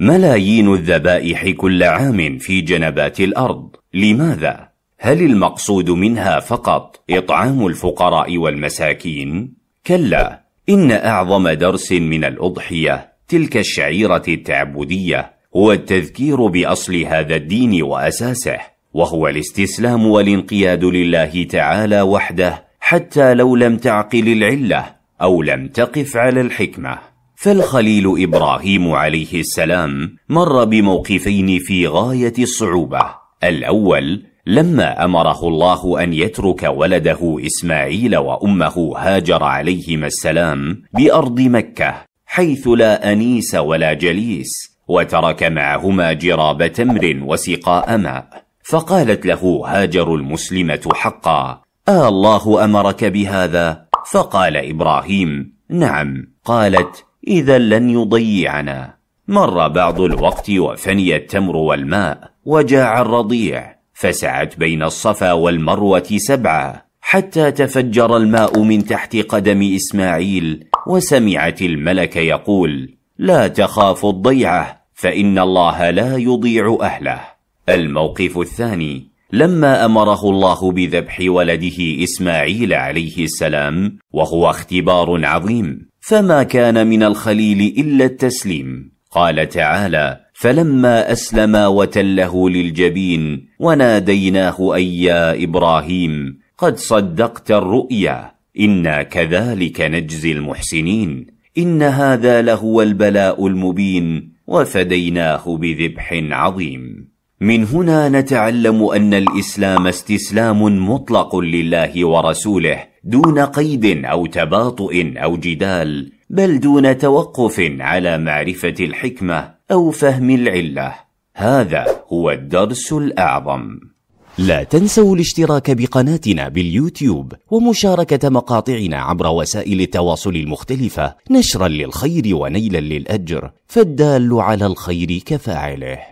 ملايين الذبائح كل عام في جنبات الارض لماذا هل المقصود منها فقط اطعام الفقراء والمساكين كلا ان اعظم درس من الاضحيه تلك الشعيره التعبديه هو التذكير باصل هذا الدين واساسه وهو الاستسلام والانقياد لله تعالى وحده حتى لو لم تعقل العله او لم تقف على الحكمه فالخليل إبراهيم عليه السلام مر بموقفين في غاية الصعوبة الأول لما أمره الله أن يترك ولده إسماعيل وأمه هاجر عليهما السلام بأرض مكة حيث لا أنيس ولا جليس وترك معهما جراب تمر وسقاء ماء فقالت له هاجر المسلمة حقا آه الله أمرك بهذا؟ فقال إبراهيم نعم قالت إذا لن يضيعنا مر بعض الوقت وفني التمر والماء وجاع الرضيع فسعت بين الصفا والمروة سبعة حتى تفجر الماء من تحت قدم إسماعيل وسمعت الملك يقول لا تخافوا الضيعة فإن الله لا يضيع أهله الموقف الثاني لما أمره الله بذبح ولده إسماعيل عليه السلام وهو اختبار عظيم فما كان من الخليل الا التسليم قال تعالى فلما اسلما وتله للجبين وناديناه اي يا ابراهيم قد صدقت الرؤيا انا كذلك نجزي المحسنين ان هذا لهو البلاء المبين وفديناه بذبح عظيم من هنا نتعلم أن الإسلام استسلام مطلق لله ورسوله دون قيد أو تباطؤ أو جدال بل دون توقف على معرفة الحكمة أو فهم العلة هذا هو الدرس الأعظم لا تنسوا الاشتراك بقناتنا باليوتيوب ومشاركة مقاطعنا عبر وسائل التواصل المختلفة نشرا للخير ونيلا للأجر فالدال على الخير كفاعله